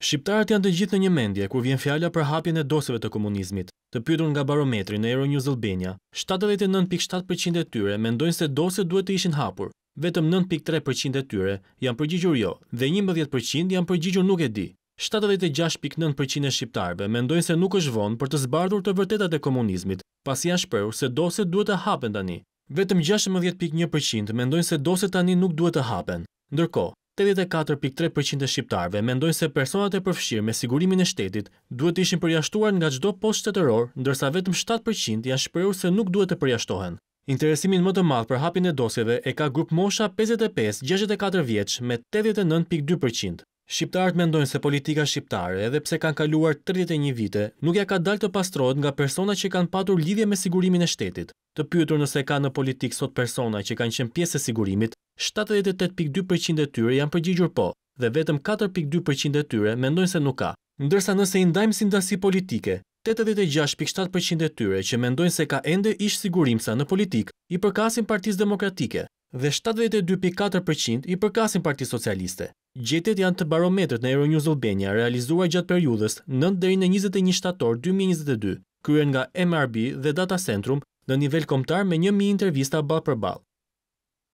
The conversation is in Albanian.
Shqiptarët janë të gjithë në një mendje kur vjen fjalla për hapjen e dosëve të komunizmit. Të pytur nga barometri në Euronews Albania, 79.7% e tyre mendojnë se dosët duhet të ishin hapur, vetëm 9.3% e tyre janë përgjigjur jo, dhe 11% janë përgjigjur nuk e di. 76.9% e shqiptarëve mendojnë se nuk është vonë për të zbardhur të vërtetat e komunizmit, pasi janë shprehur se dosët duhet të hapen tani. Vetëm 16.1% mendojnë se dosët tani nuk duhet të hapen. Ndërkohë, 84.3% e shqiptarve mendojnë se personat e përfshirë me sigurimin e shtetit duhet ishin përjashtuar nga gjdo post shtetëror, ndërsa vetëm 7% janë shpërur se nuk duhet të përjashtohen. Interesimin më të madhë për hapin e dosjeve e ka grup mosha 55-64 vjeqë me 89.2%. Shqiptarët mendojnë se politika shqiptare, edhe pse kanë kaluar 31 vite, nuk ja ka dal të pastrojt nga persona që kanë patur lidhje me sigurimin e shtetit. Të pyëtur nëse ka në politikë sot persona që kanë qenë pjesë e sigurimit, 78.2% e tyre janë përgjigjur po, dhe vetëm 4.2% e tyre mendojnë se nuk ka. Ndërsa nëse i ndajmë si ndasi politike, 86.7% e tyre që mendojnë se ka ende ish sigurimsa në politik, i përkasin partiz demokratike, dhe 72.4% i përkasin parti socialiste. Gjetet janë të barometrët në Euronews Albania realizuar gjatë periudhës 9 dhe i në 21 shtator 2022, kryen nga MRB dhe Data Centrum në nivel komtar me 1.000 intervista balë për balë.